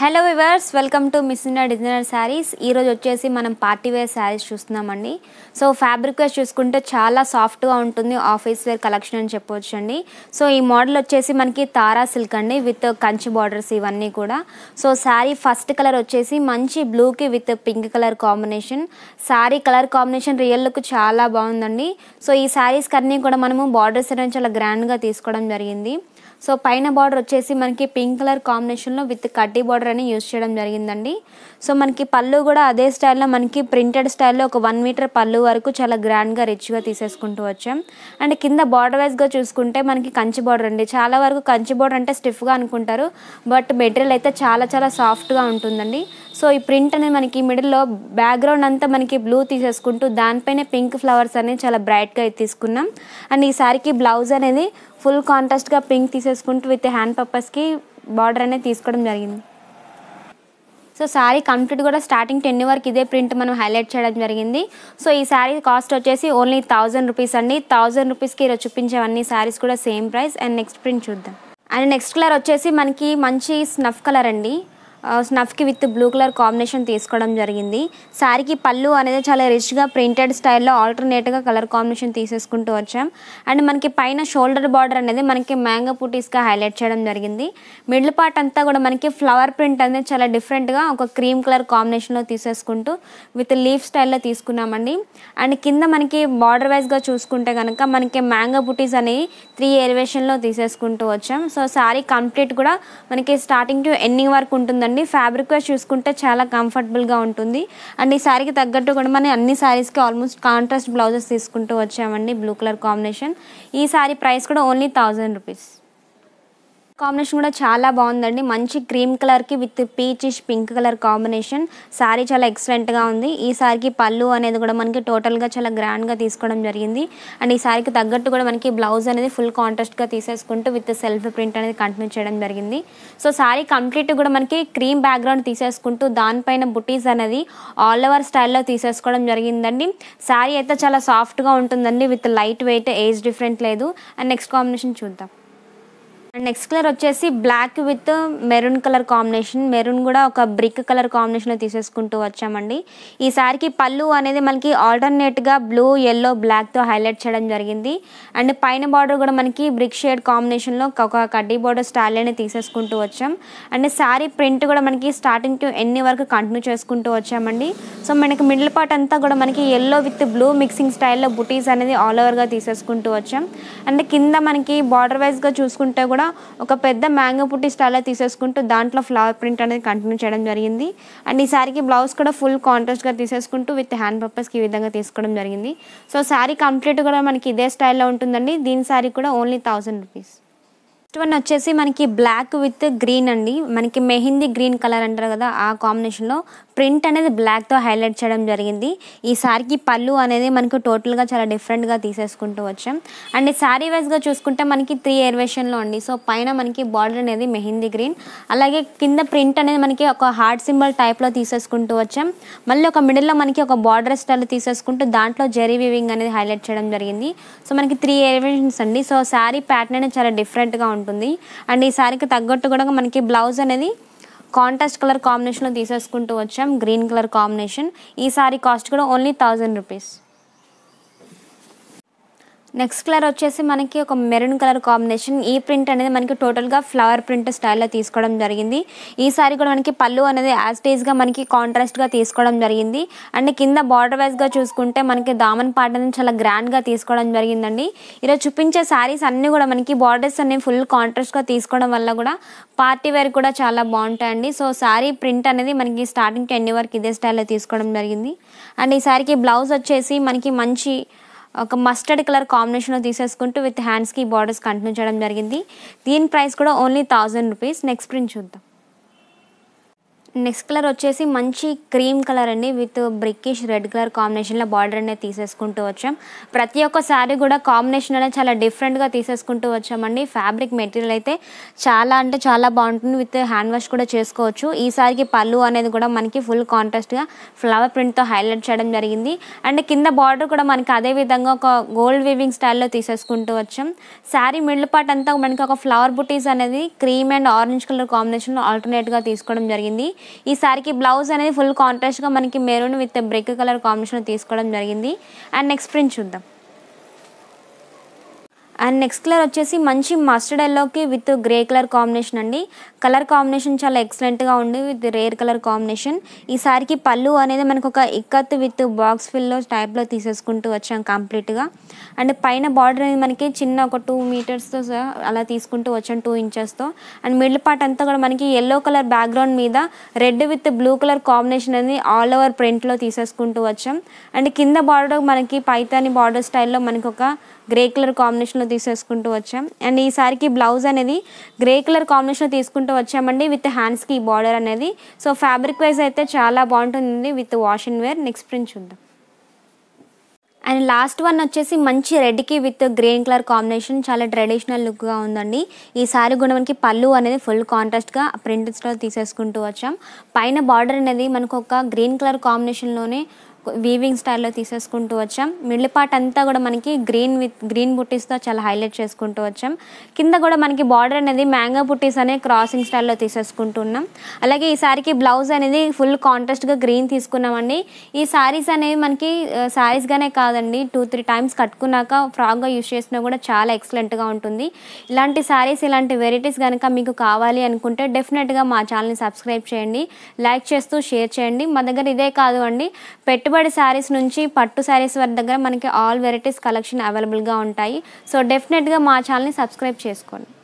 hello viewers welcome to Miss India designer saris ఈరోజు వచ్చేసి మనం పార్టీ వేర్ శారీస్ చూస్తున్నామండి సో ఫ్యాబ్రిక్ వేస్ చూసుకుంటే చాలా సాఫ్ట్గా ఉంటుంది ఆఫీస్ వేర్ కలెక్షన్ అని చెప్పవచ్చు అండి సో ఈ మోడల్ వచ్చేసి మనకి తారా సిల్క్ అండి విత్ కంచి బార్డర్స్ ఇవన్నీ కూడా సో శారీ ఫస్ట్ కలర్ వచ్చేసి మంచి బ్లూకి with pink colour combination sari colour combination real look చాలా బాగుందండి సో ఈ శారీస్కి అన్నీ కూడా మనము బార్డర్స్ అనేది చాలా గ్రాండ్గా తీసుకోవడం జరిగింది సో పైన బార్డర్ వచ్చేసి మనకి పింక్ కలర్ కాంబినేషన్లో విత్ కడ్డీ బార్డర్ అని యూజ్ చేయడం జరిగిందండి సో మనకి పళ్ళు కూడా అదే స్టైల్లో మనకి ప్రింటెడ్ స్టైల్లో ఒక వన్ మీటర్ పళ్ళు వరకు చాలా గ్రాండ్గా రిచ్గా తీసేసుకుంటూ వచ్చాం అండ్ కింద బార్డర్ వైజ్గా చూసుకుంటే మనకి కంచి బార్డర్ అండి చాలా వరకు కంచి బార్డర్ అంటే స్టిఫ్గా అనుకుంటారు బట్ మెటీరియల్ అయితే చాలా చాలా సాఫ్ట్గా ఉంటుందండి సో ఈ ప్రింట్ అనేది మనకి మిడిల్లో బ్యాక్గ్రౌండ్ అంతా మనకి బ్లూ తీసేసుకుంటూ దానిపైనే పింక్ ఫ్లవర్స్ అనేది చాలా బ్రైట్గా తీసుకున్నాం అండ్ ఈ సారికి బ్లౌజ్ అనేది ఫుల్ కాంట్రాస్ట్గా పింక్ తీసేసుకుంటూ విత్ హ్యాండ్ పర్పస్కి బార్డర్ అనేది తీసుకోవడం జరిగింది సో శారీ కంప్లీట్ కూడా స్టార్టింగ్ టెన్ వరకు ఇదే ప్రింట్ మనం హైలైట్ చేయడం జరిగింది సో ఈ శారీ కాస్ట్ వచ్చేసి ఓన్లీ థౌజండ్ రూపీస్ అండి థౌజండ్ రూపీస్కి అన్ని శారీస్ కూడా same price and next print చూద్దాం అండ్ నెక్స్ట్ కలర్ వచ్చేసి మనకి మంచి స్నఫ్ కలర్ అండి స్నఫ్కి విత్ బ్లూ కలర్ కాంబినేషన్ తీసుకోవడం జరిగింది శారీకి పళ్ళు అనేది చాలా రిచ్గా ప్రింటెడ్ స్టైల్లో ఆల్టర్నేట్గా కలర్ కాంబినేషన్ తీసేసుకుంటూ వచ్చాం అండ్ మనకి పైన షోల్డర్ బార్డర్ అనేది మనకి మ్యాంగో పూటీస్గా హైలైట్ చేయడం జరిగింది మిడిల్ పార్ట్ అంతా కూడా మనకి ఫ్లవర్ ప్రింట్ అనేది చాలా డిఫరెంట్గా ఒక క్రీమ్ కలర్ కాంబినేషన్లో తీసేసుకుంటూ విత్ లీఫ్ స్టైల్లో తీసుకున్నామండి అండ్ కింద మనకి బార్డర్ వైజ్గా చూసుకుంటే కనుక మనకి మ్యాంగో బుటీస్ అనేవి త్రీ ఎలివేషన్లో తీసేసుకుంటూ వచ్చాం సో శారీ కంప్లీట్ కూడా మనకి స్టార్టింగ్ టు ఎండింగ్ వరకు ఉంటుందండి అండి ఫ్యాబ్రిక్ వైజ్ చూసుకుంటే చాలా కంఫర్టబుల్గా ఉంటుంది అండ్ ఈ శారీకి తగ్గట్టు కూడా మనం అన్ని శారీస్కి ఆల్మోస్ట్ కాంట్రాస్ట్ బ్లౌజెస్ తీసుకుంటూ వచ్చామండి బ్లూ కలర్ కాంబినేషన్ ఈ శారీ ప్రైస్ కూడా ఓన్లీ థౌజండ్ రూపీస్ కాంబినేషన్ కూడా చాలా బాగుందండి మంచి క్రీమ్ కలర్కి with peachish pink colour combination sari చాలా ఎక్సలెంట్గా ఉంది ఈ సారికి పళ్ళు అనేది కూడా మనకి టోటల్గా చాలా గ్రాండ్గా తీసుకోవడం జరిగింది అండ్ ఈ సారికి తగ్గట్టు కూడా మనకి బ్లౌజ్ అనేది ఫుల్ కాంట్రాస్ట్గా తీసేసుకుంటూ విత్ సెల్ఫ్ ప్రింట్ అనేది కంటిన్యూ చేయడం జరిగింది సో శారీ కంప్లీట్ కూడా మనకి క్రీమ్ బ్యాక్గ్రౌండ్ తీసేసుకుంటూ దానిపైన బుటీస్ అనేది ఆల్ ఓవర్ స్టైల్లో తీసేసుకోవడం జరిగిందండి శారీ అయితే చాలా సాఫ్ట్గా ఉంటుందండి with light weight age different లేదు అండ్ నెక్స్ట్ కాంబినేషన్ చూద్దాం అండ్ నెక్స్ట్ కలర్ వచ్చేసి black with maroon colour combination maroon కూడా ఒక బ్రిక్ కలర్ కాంబినేషన్లో తీసేసుకుంటూ వచ్చామండి ఈ సారికి పళ్ళు అనేది మనకి ఆల్టర్నేట్గా బ్లూ ఎల్లో బ్లాక్తో హైలైట్ చేయడం జరిగింది అండ్ పైన బార్డర్ కూడా మనకి బ్రిక్ షేడ్ కాంబినేషన్లో ఒక కడ్డీ బార్డర్ స్టైల్ అనేది తీసేసుకుంటూ వచ్చాం అండ్ శారీ ప్రింట్ కూడా మనకి స్టార్టింగ్ టు ఎన్ని వరకు కంటిన్యూ చేసుకుంటూ వచ్చామండి సో మనకి మిడిల్ పార్ట్ అంతా కూడా మనకి ఎల్లో విత్ బ్లూ మిక్సింగ్ స్టైల్లో బుటీస్ అనేది ఆల్ ఓవర్గా తీసేసుకుంటూ వచ్చాం అండ్ కింద మనకి బార్డర్ వైజ్గా చూసుకుంటే కూడా కూడా ఒక పెద్ద మ్యాంగో పుట్టి స్టైల్లో తీసేసుకుంటూ దాంట్లో ఫ్లవర్ ప్రింట్ అనేది కంటిన్యూ చేయడం జరిగింది అండ్ ఈ శారీకి బ్లౌజ్ కూడా ఫుల్ కాంట్రాస్ట్గా తీసేసుకుంటూ విత్ హ్యాండ్ పర్పస్కి ఈ విధంగా తీసుకోవడం జరిగింది సో శారీ కంప్లీట్ కూడా మనకి ఇదే స్టైల్లో ఉంటుందండి దీని శారీ కూడా only thousand rupees next one వచ్చేసి మనకి బ్లాక్ విత్ గ్రీన్ అండి మనకి మెహిందీ గ్రీన్ కలర్ అంటారు కదా ఆ కాంబినేషన్లో ప్రింట్ అనేది బ్లాక్తో హైలైట్ చేయడం జరిగింది ఈ సారీకి పళ్ళు అనేది మనకు టోటల్గా చాలా డిఫరెంట్గా తీసేసుకుంటూ వచ్చాం అండ్ సారీ వైజ్గా చూసుకుంటే మనకి త్రీ ఎయిర్వేషన్లో ఉంది సో పైన మనకి బార్డర్ అనేది మెహిందీ గ్రీన్ అలాగే కింద ప్రింట్ అనేది మనకి ఒక హార్ట్ సింబల్ టైప్లో తీసేసుకుంటూ వచ్చాం మళ్ళీ ఒక మిడిల్లో మనకి ఒక బార్డర్ స్టైల్ తీసేసుకుంటూ దాంట్లో జెరీ వివింగ్ అనేది హైలైట్ చేయడం జరిగింది సో మనకి త్రీ ఎయిర్వేషన్స్ అండి సో శారీ ప్యాటర్న్ అనేది చాలా డిఫరెంట్గా ఉంటుంది అండ్ ఈ శారీకి తగ్గట్టు కూడా మనకి బ్లౌజ్ అనేది కాంటాస్ట్ కలర్ కాంబినేషన్లో తీసేసుకుంటూ వచ్చాం గ్రీన్ కలర్ కాంబినేషన్ ఈ సారీ కాస్ట్ కూడా only thousand rupees next colour వచ్చేసి మనకి ఒక మెరూన్ కలర్ కాంబినేషన్ ఈ ప్రింట్ అనేది మనకి టోటల్గా ఫ్లవర్ ప్రింట్ స్టైల్లో తీసుకోవడం జరిగింది ఈ సారీ కూడా మనకి పళ్ళు అనేది యాజ్ టేజ్గా మనకి కాంట్రాస్ట్గా తీసుకోవడం జరిగింది అండ్ కింద బార్డర్ వైజ్గా చూసుకుంటే మనకి దామన్ పాట అనేది చాలా గ్రాండ్గా తీసుకోవడం జరిగిందండి ఈరోజు చూపించే శారీస్ అన్నీ కూడా మనకి బార్డర్స్ అనేవి ఫుల్ కాంట్రాస్ట్గా తీసుకోవడం వల్ల కూడా పార్టీ వేర్ కూడా చాలా బాగుంటాయండి సో శారీ ప్రింట్ అనేది మనకి స్టార్టింగ్ టెన్ వరకు ఇదే స్టైల్లో తీసుకోవడం జరిగింది అండ్ ఈ శారీకి బ్లౌజ్ వచ్చేసి మనకి మంచి ఒక మస్టర్డ్ కలర్ కాంబినేషన్లో తీసేసుకుంటూ విత్ హ్యాండ్స్కి బార్డర్స్ కంటిన్యూ చేయడం జరిగింది దీని ప్రైస్ కూడా only thousand rupees next print చూద్దాం నెక్స్ట్ కలర్ వచ్చేసి మంచి క్రీమ్ కలర్ అండి విత్ బ్రిక్కిష్ రెడ్ కలర్ కాంబినేషన్లో బార్డర్ అనేది తీసేసుకుంటూ వచ్చాం ప్రతి ఒక్క శారీ కూడా కాంబినేషన్ అనేది చాలా డిఫరెంట్గా తీసేసుకుంటూ వచ్చామండి ఫ్యాబ్రిక్ మెటీరియల్ అయితే చాలా అంటే చాలా బాగుంటుంది విత్ హ్యాండ్ వాష్ కూడా చేసుకోవచ్చు ఈ సారికి పళ్ళు అనేది కూడా మనకి ఫుల్ కాంట్రాస్ట్గా ఫ్లవర్ ప్రింట్తో హైలైట్ చేయడం జరిగింది అండ్ కింద బార్డర్ కూడా మనకి అదే విధంగా ఒక గోల్డ్ వీవింగ్ స్టైల్లో తీసేసుకుంటూ వచ్చాం శారీ మిడిల్ పార్ట్ అంతా మనకి ఒక ఫ్లవర్ బుటీస్ అనేది క్రీమ్ అండ్ ఆరెంజ్ కలర్ కాంబినేషన్లో ఆల్టర్నేట్గా తీసుకోవడం జరిగింది ఈ సారీకి బ్లౌజ్ అనేది ఫుల్ కాంట్రాస్ట్గా మనకి maroon with brick colour combination తీసుకోవడం జరిగింది అండ్ నెక్స్ట్ ప్రింట్ చూద్దాం అండ్ నెక్స్ట్ కలర్ వచ్చేసి మంచి మస్టర్డ్ ఎల్లోకి విత్ గ్రే కలర్ కాంబినేషన్ అండి కలర్ కాంబినేషన్ చాలా ఎక్సలెంట్గా ఉంది విత్ రేర్ కలర్ కాంబినేషన్ ఈ సారికి పళ్ళు అనేది మనకు ఒక ఇక్కత్ విత్ బాక్స్ ఫిల్లో టైప్లో తీసేసుకుంటూ వచ్చాం కంప్లీట్గా అండ్ పైన బార్డర్ అనేది మనకి చిన్న ఒక టూ మీటర్స్తో అలా తీసుకుంటూ వచ్చాం టూ ఇంచెస్తో అండ్ మిడిల్ పార్ట్ అంతా కూడా మనకి ఎల్లో కలర్ బ్యాక్గ్రౌండ్ మీద red with blue colour combination అనేది ఆల్ ఓవర్ ప్రింట్లో తీసేసుకుంటూ వచ్చాం అండ్ కింద బార్డర్ మనకి పైతాని బార్డర్ స్టైల్లో మనకు ఒక గ్రే కలర్ కాంబినేషన్లో తీసేసుకుంటూ వచ్చాం అండ్ ఈసారికి బ్లౌజ్ అనేది గ్రే కలర్ కాంబినేషన్లో తీసుకుంటూ తీసుకుంటూ వచ్చామండి విత్ హ్యాండ్స్కి బార్డర్ అనేది సో ఫ్యాబ్రిక్ వైజ్ అయితే చాలా బాగుంటుంది with wash and wear next print చూద్దాం అండ్ లాస్ట్ వన్ వచ్చేసి మంచి రెడ్కి విత్ గ్రీన్ కలర్ కాంబినేషన్ చాలా ట్రెడిషనల్ లుక్గా ఉందండి ఈ సారీ కూడా మనకి పళ్ళు అనేది ఫుల్ కాంట్రాస్ట్గా ప్రింట్స్లో తీసేసుకుంటూ వచ్చాం పైన బార్డర్ అనేది మనకు ఒక గ్రీన్ కలర్ కాంబినేషన్లోనే వీవింగ్ స్టైల్లో తీసేసుకుంటూ వచ్చాం మిడిల్ పార్ట్ అంతా కూడా మనకి గ్రీన్ విత్ గ్రీన్ బుట్టీస్తో చాలా హైలైట్ చేసుకుంటూ వచ్చాం కింద కూడా మనకి బార్డర్ అనేది మ్యాంగో బుట్టీస్ అనే క్రాసింగ్ స్టైల్లో తీసేసుకుంటున్నాం అలాగే ఈ సారీకి బ్లౌజ్ అనేది ఫుల్ కాంట్రాస్ట్గా గ్రీన్ తీసుకున్నామండి ఈ సారీస్ అనేవి మనకి సారీస్గానే కాదండి టూ త్రీ టైమ్స్ కట్టుకున్నాక ఫ్రాక్గా యూస్ చేసినా కూడా చాలా ఎక్సలెంట్గా ఉంటుంది ఇలాంటి సారీస్ ఇలాంటి వెరైటీస్ కనుక మీకు కావాలి అనుకుంటే డెఫినెట్గా మా ఛానల్ని సబ్స్క్రైబ్ చేయండి లైక్ చేస్తూ షేర్ చేయండి మా దగ్గర ఇదే కాదు అండి పెట్టుబడి ఎంబ్రాయిడరీ శారీస్ నుంచి పట్టు శారీస్ వారి దగ్గర మనకి ఆల్ వెరైటీస్ కలెక్షన్ అవైలబుల్గా ఉంటాయి సో డెఫినెట్గా మా ఛానల్ని సబ్స్క్రైబ్ చేసుకోండి